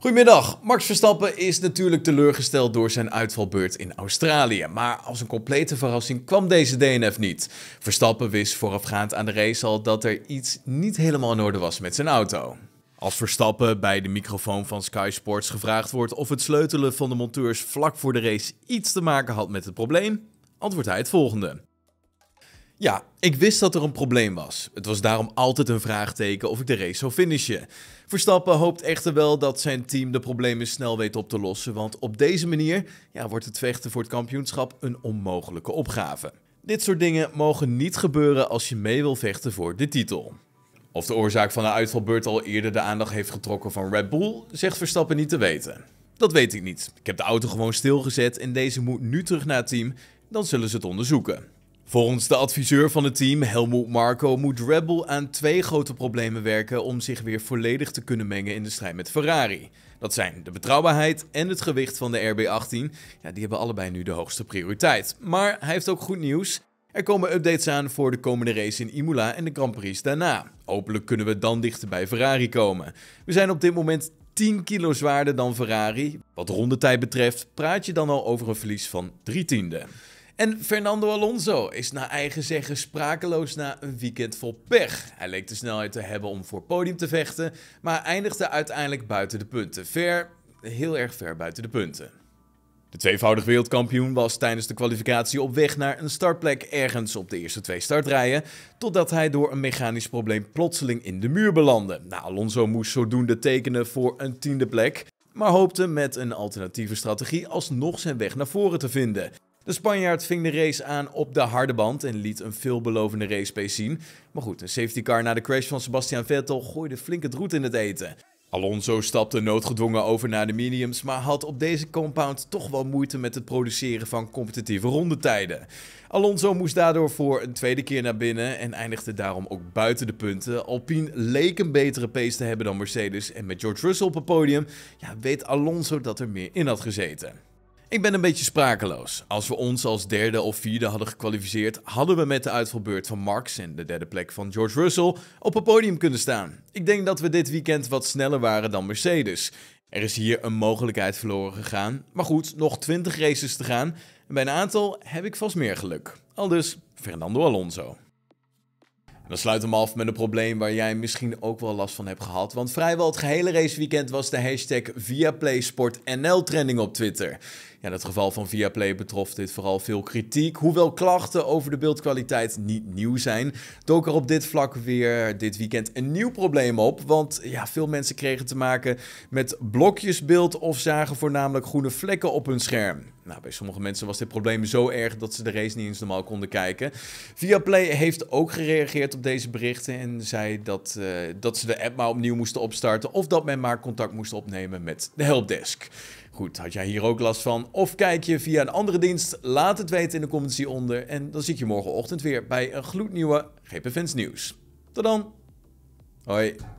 Goedemiddag. Max Verstappen is natuurlijk teleurgesteld door zijn uitvalbeurt in Australië. Maar als een complete verrassing kwam deze DNF niet. Verstappen wist voorafgaand aan de race al dat er iets niet helemaal in orde was met zijn auto. Als Verstappen bij de microfoon van Sky Sports gevraagd wordt of het sleutelen van de monteurs vlak voor de race iets te maken had met het probleem, antwoordt hij het volgende. Ja, ik wist dat er een probleem was. Het was daarom altijd een vraagteken of ik de race zou finishen. Verstappen hoopt echter wel dat zijn team de problemen snel weet op te lossen, want op deze manier ja, wordt het vechten voor het kampioenschap een onmogelijke opgave. Dit soort dingen mogen niet gebeuren als je mee wil vechten voor de titel. Of de oorzaak van de uitvalbeurt al eerder de aandacht heeft getrokken van Red Bull, zegt Verstappen niet te weten. Dat weet ik niet. Ik heb de auto gewoon stilgezet en deze moet nu terug naar het team, dan zullen ze het onderzoeken. Volgens de adviseur van het team, Helmut Marco, moet Rebel aan twee grote problemen werken om zich weer volledig te kunnen mengen in de strijd met Ferrari. Dat zijn de betrouwbaarheid en het gewicht van de RB18. Ja, die hebben allebei nu de hoogste prioriteit. Maar hij heeft ook goed nieuws. Er komen updates aan voor de komende race in Imola en de Grand Prix daarna. Hopelijk kunnen we dan dichter bij Ferrari komen. We zijn op dit moment 10 kilo zwaarder dan Ferrari. Wat rondetijd betreft praat je dan al over een verlies van 3 tienden. En Fernando Alonso is naar eigen zeggen sprakeloos na een weekend vol pech. Hij leek de snelheid te hebben om voor podium te vechten, maar eindigde uiteindelijk buiten de punten. Ver, heel erg ver buiten de punten. De tweevoudig wereldkampioen was tijdens de kwalificatie op weg naar een startplek ergens op de eerste twee startrijen, totdat hij door een mechanisch probleem plotseling in de muur belandde. Alonso moest zodoende tekenen voor een tiende plek, maar hoopte met een alternatieve strategie alsnog zijn weg naar voren te vinden. De Spanjaard ving de race aan op de harde band en liet een veelbelovende racepace zien. Maar goed, een safety car na de crash van Sebastian Vettel gooide flink het roet in het eten. Alonso stapte noodgedwongen over naar de mediums, maar had op deze compound toch wel moeite met het produceren van competitieve rondetijden. Alonso moest daardoor voor een tweede keer naar binnen en eindigde daarom ook buiten de punten. Alpine leek een betere pace te hebben dan Mercedes en met George Russell op het podium ja, weet Alonso dat er meer in had gezeten. Ik ben een beetje sprakeloos. Als we ons als derde of vierde hadden gekwalificeerd, hadden we met de uitvalbeurt van Marx en de derde plek van George Russell op het podium kunnen staan. Ik denk dat we dit weekend wat sneller waren dan Mercedes. Er is hier een mogelijkheid verloren gegaan. Maar goed, nog 20 races te gaan. En bij een aantal heb ik vast meer geluk. Al dus Fernando Alonso. En dan sluit hem af met een probleem waar jij misschien ook wel last van hebt gehad. Want vrijwel het gehele raceweekend was de hashtag ViaplaySportNL trending op Twitter. Ja, het geval van Viaplay betrof dit vooral veel kritiek, hoewel klachten over de beeldkwaliteit niet nieuw zijn. Dook er op dit vlak weer dit weekend een nieuw probleem op, want ja, veel mensen kregen te maken met blokjesbeeld of zagen voornamelijk groene vlekken op hun scherm. Nou, bij sommige mensen was dit probleem zo erg dat ze de race niet eens normaal konden kijken. Viaplay heeft ook gereageerd op deze berichten en zei dat, eh, dat ze de app maar opnieuw moesten opstarten of dat men maar contact moest opnemen met de helpdesk. Goed, had jij hier ook last van? Of kijk je via een andere dienst? Laat het weten in de comments hieronder. En dan zie ik je morgenochtend weer bij een gloednieuwe GPFans nieuws. Tot dan. Hoi.